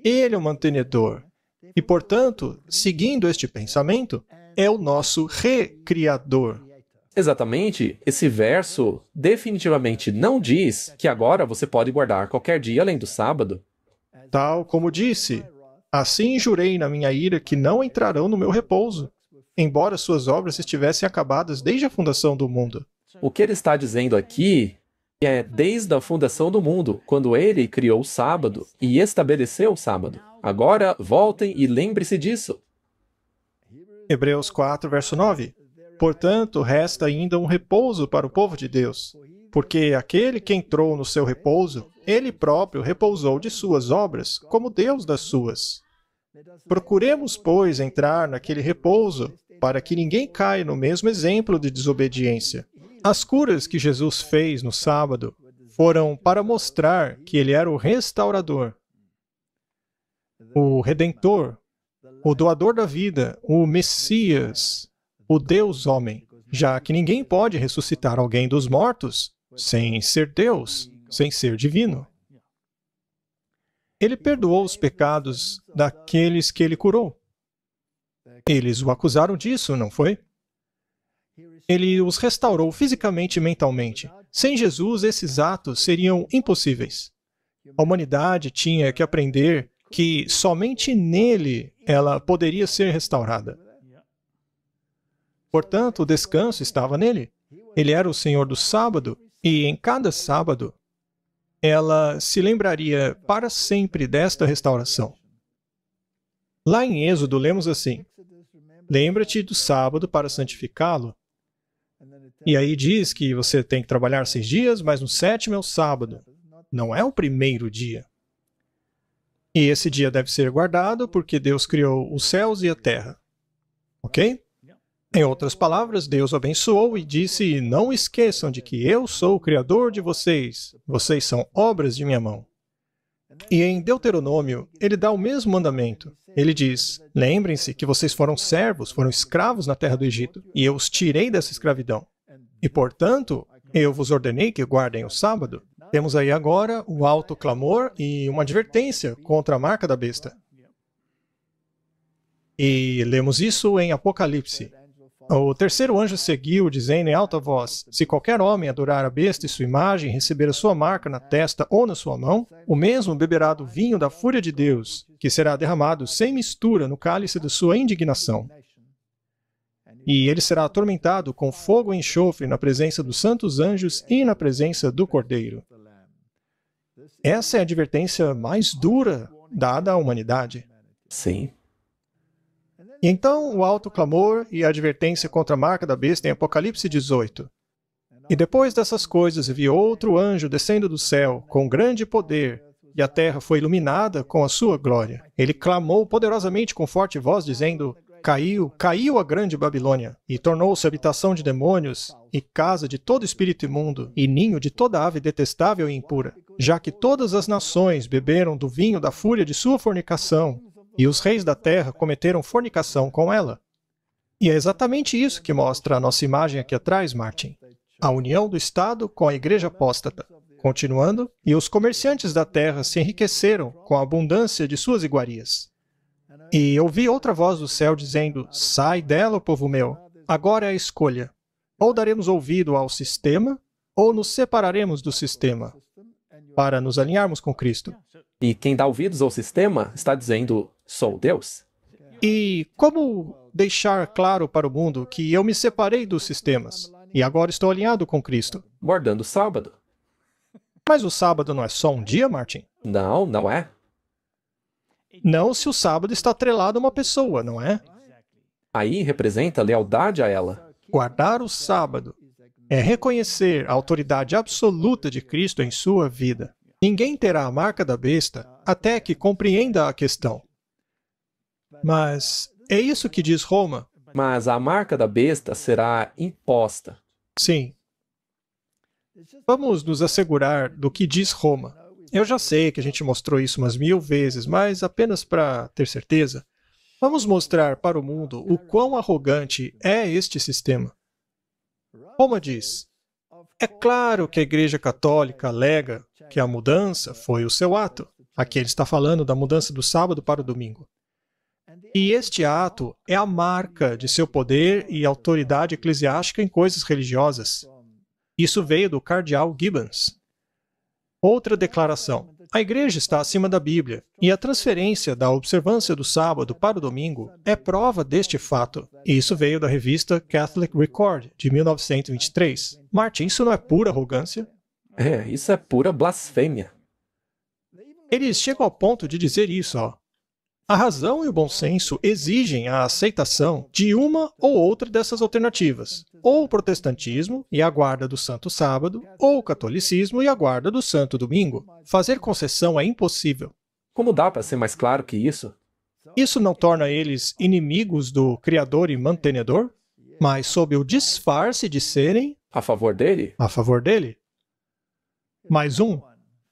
Ele é o mantenedor, e, portanto, seguindo este pensamento, é o nosso recriador. Exatamente, esse verso definitivamente não diz que agora você pode guardar qualquer dia além do sábado. Tal como disse, assim jurei na minha ira que não entrarão no meu repouso, embora suas obras estivessem acabadas desde a fundação do mundo. O que ele está dizendo aqui é desde a fundação do mundo, quando ele criou o sábado e estabeleceu o sábado. Agora, voltem e lembre-se disso. Hebreus 4, verso 9. Portanto, resta ainda um repouso para o povo de Deus, porque aquele que entrou no seu repouso, ele próprio repousou de suas obras, como Deus das suas. Procuremos, pois, entrar naquele repouso, para que ninguém caia no mesmo exemplo de desobediência. As curas que Jesus fez no sábado foram para mostrar que ele era o restaurador, o redentor, o doador da vida, o Messias, o Deus-homem, já que ninguém pode ressuscitar alguém dos mortos sem ser Deus, sem ser divino. Ele perdoou os pecados daqueles que ele curou. Eles o acusaram disso, não foi? Ele os restaurou fisicamente e mentalmente. Sem Jesus, esses atos seriam impossíveis. A humanidade tinha que aprender que somente nele ela poderia ser restaurada. Portanto, o descanso estava nele. Ele era o Senhor do sábado, e em cada sábado ela se lembraria para sempre desta restauração. Lá em Êxodo, lemos assim: Lembra-te do sábado para santificá-lo. E aí diz que você tem que trabalhar seis dias, mas no sétimo é o sábado. Não é o primeiro dia. E esse dia deve ser guardado porque Deus criou os céus e a terra. Ok? Em outras palavras, Deus abençoou e disse: Não esqueçam de que eu sou o Criador de vocês. Vocês são obras de minha mão. E em Deuteronômio, ele dá o mesmo mandamento. Ele diz: Lembrem-se que vocês foram servos, foram escravos na terra do Egito, e eu os tirei dessa escravidão. E, portanto, eu vos ordenei que guardem o sábado. Temos aí agora o alto clamor e uma advertência contra a marca da besta. E lemos isso em Apocalipse. O terceiro anjo seguiu, dizendo em alta voz: Se qualquer homem adorar a besta e sua imagem, receber a sua marca na testa ou na sua mão, o mesmo beberá do vinho da fúria de Deus, que será derramado sem mistura no cálice de sua indignação e ele será atormentado com fogo e enxofre na presença dos santos anjos e na presença do Cordeiro. Essa é a advertência mais dura dada à humanidade. Sim. E então o alto clamor e a advertência contra a marca da besta em Apocalipse 18. E depois dessas coisas vi outro anjo descendo do céu, com grande poder, e a terra foi iluminada com a sua glória. Ele clamou poderosamente com forte voz, dizendo: Caiu, caiu a grande Babilônia, e tornou-se habitação de demônios, e casa de todo espírito imundo, e ninho de toda ave detestável e impura, já que todas as nações beberam do vinho da fúria de sua fornicação, e os reis da terra cometeram fornicação com ela. E é exatamente isso que mostra a nossa imagem aqui atrás, Martin. A união do Estado com a igreja apóstata. Continuando, e os comerciantes da terra se enriqueceram com a abundância de suas iguarias. E ouvi outra voz do céu dizendo: Sai dela, povo meu. Agora é a escolha. Ou daremos ouvido ao sistema, ou nos separaremos do sistema para nos alinharmos com Cristo. E quem dá ouvidos ao sistema está dizendo: Sou Deus. E como deixar claro para o mundo que eu me separei dos sistemas e agora estou alinhado com Cristo? Guardando o sábado. Mas o sábado não é só um dia, Martin? Não, não é. Não se o sábado está atrelado a uma pessoa, não é? Aí representa lealdade a ela. Guardar o sábado é reconhecer a autoridade absoluta de Cristo em sua vida. Ninguém terá a marca da besta até que compreenda a questão. Mas é isso que diz Roma. Mas a marca da besta será imposta. Sim. Vamos nos assegurar do que diz Roma. Eu já sei que a gente mostrou isso umas mil vezes, mas apenas para ter certeza, vamos mostrar para o mundo o quão arrogante é este sistema. Roma diz: é claro que a Igreja Católica alega que a mudança foi o seu ato. Aqui ele está falando da mudança do sábado para o domingo. E este ato é a marca de seu poder e autoridade eclesiástica em coisas religiosas. Isso veio do cardeal Gibbons. Outra declaração. A igreja está acima da Bíblia, e a transferência da observância do sábado para o domingo é prova deste fato. E isso veio da revista Catholic Record, de 1923. Martin, isso não é pura arrogância? É, isso é pura blasfêmia. Eles chegam ao ponto de dizer isso, ó. A razão e o bom senso exigem a aceitação de uma ou outra dessas alternativas, ou o protestantismo e a guarda do santo sábado, ou o catolicismo e a guarda do santo domingo. Fazer concessão é impossível. Como dá para ser mais claro que isso? Isso não torna eles inimigos do Criador e Mantenedor, mas sob o disfarce de serem a favor dele. A favor dele. Mais um,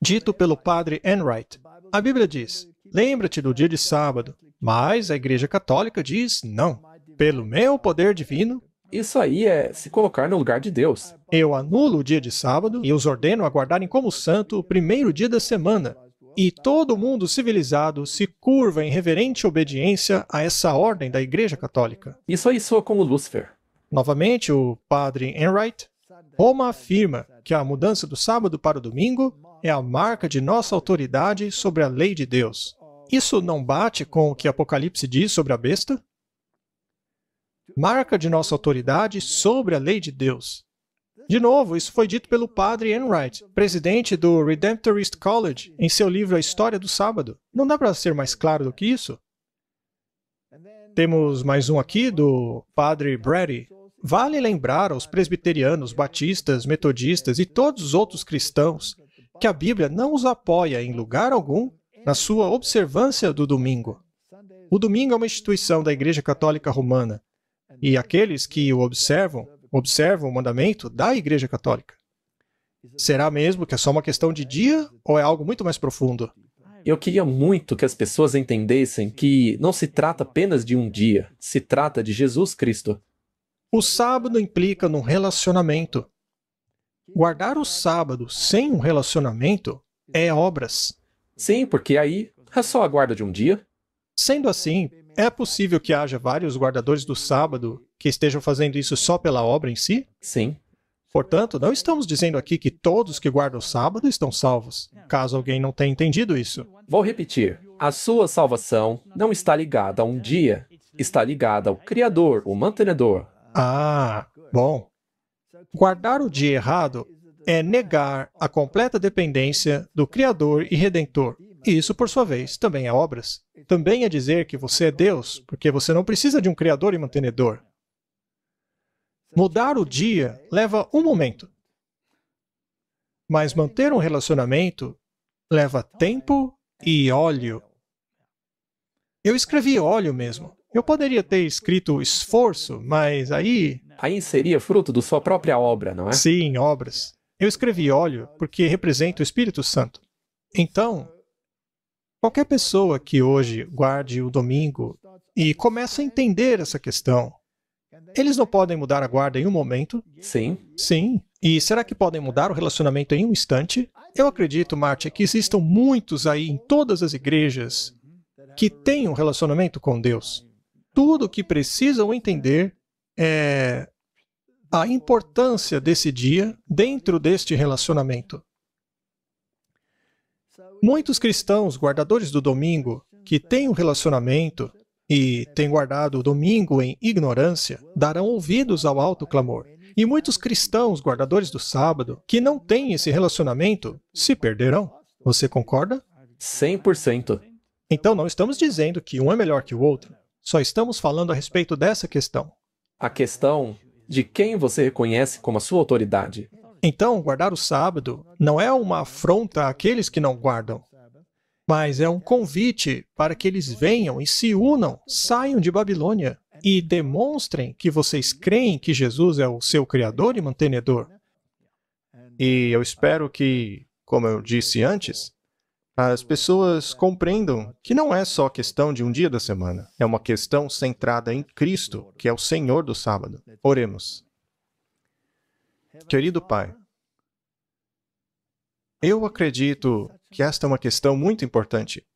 dito pelo padre Enright. A Bíblia diz: Lembra-te do dia de sábado. Mas a Igreja Católica diz não. Pelo meu poder divino. Isso aí é se colocar no lugar de Deus. Eu anulo o dia de sábado e os ordeno a guardarem como santo o primeiro dia da semana. E todo mundo civilizado se curva em reverente obediência a essa ordem da Igreja Católica. Isso aí soa como Lúcifer. Novamente, o padre Enright, Roma afirma que a mudança do sábado para o domingo é a marca de nossa autoridade sobre a lei de Deus. Isso não bate com o que Apocalipse diz sobre a besta? Marca de nossa autoridade sobre a lei de Deus. De novo, isso foi dito pelo padre Enright, presidente do Redemptorist College, em seu livro A História do Sábado. Não dá para ser mais claro do que isso? Temos mais um aqui do padre Brady. Vale lembrar aos presbiterianos, batistas, metodistas e todos os outros cristãos que a Bíblia não os apoia em lugar algum na sua observância do domingo. O domingo é uma instituição da Igreja Católica Romana, e aqueles que o observam, observam o mandamento da Igreja Católica. Será mesmo que é só uma questão de dia ou é algo muito mais profundo? Eu queria muito que as pessoas entendessem que não se trata apenas de um dia, se trata de Jesus Cristo. O sábado implica num relacionamento. Guardar o sábado sem um relacionamento é obras. Sim, porque aí é só a guarda de um dia. Sendo assim, é possível que haja vários guardadores do sábado que estejam fazendo isso só pela obra em si? Sim. Portanto, não estamos dizendo aqui que todos que guardam o sábado estão salvos, caso alguém não tenha entendido isso. Vou repetir: a sua salvação não está ligada a um dia, está ligada ao Criador, o Mantenedor. Ah, bom. Guardar o dia errado é negar a completa dependência do Criador e Redentor. E isso, por sua vez, também é obras. Também é dizer que você é Deus, porque você não precisa de um Criador e mantenedor. Mudar o dia leva um momento. Mas manter um relacionamento leva tempo e óleo. Eu escrevi óleo mesmo. Eu poderia ter escrito esforço, mas aí. Aí seria fruto da sua própria obra, não é? Sim, obras. Eu escrevi óleo porque representa o Espírito Santo. Então, qualquer pessoa que hoje guarde o domingo e comece a entender essa questão, eles não podem mudar a guarda em um momento? Sim. Sim. E será que podem mudar o relacionamento em um instante? Eu acredito, Marte, que existam muitos aí em todas as igrejas que têm um relacionamento com Deus. Tudo o que precisam entender é a importância desse dia dentro deste relacionamento. Muitos cristãos guardadores do domingo que têm um relacionamento e têm guardado o domingo em ignorância darão ouvidos ao alto clamor. E muitos cristãos guardadores do sábado que não têm esse relacionamento se perderão. Você concorda? 100%. Então não estamos dizendo que um é melhor que o outro. Só estamos falando a respeito dessa questão. A questão de quem você reconhece como a sua autoridade. Então, guardar o sábado não é uma afronta àqueles que não guardam, mas é um convite para que eles venham e se unam, saiam de Babilônia e demonstrem que vocês creem que Jesus é o seu Criador e mantenedor. E eu espero que, como eu disse antes, as pessoas compreendam que não é só questão de um dia da semana, é uma questão centrada em Cristo, que é o Senhor do sábado. Oremos. Querido Pai, eu acredito que esta é uma questão muito importante.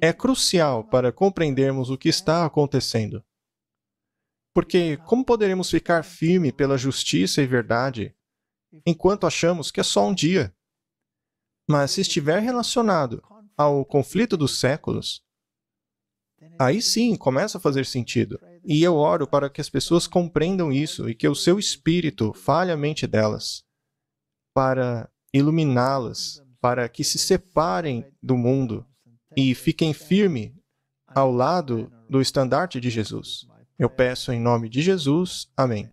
É crucial para compreendermos o que está acontecendo. Porque como poderemos ficar firme pela justiça e verdade enquanto achamos que é só um dia? Mas se estiver relacionado ao conflito dos séculos, aí sim começa a fazer sentido. E eu oro para que as pessoas compreendam isso e que o seu espírito fale a mente delas, para iluminá-las, para que se separem do mundo e fiquem firme ao lado do estandarte de Jesus. Eu peço em nome de Jesus. Amém.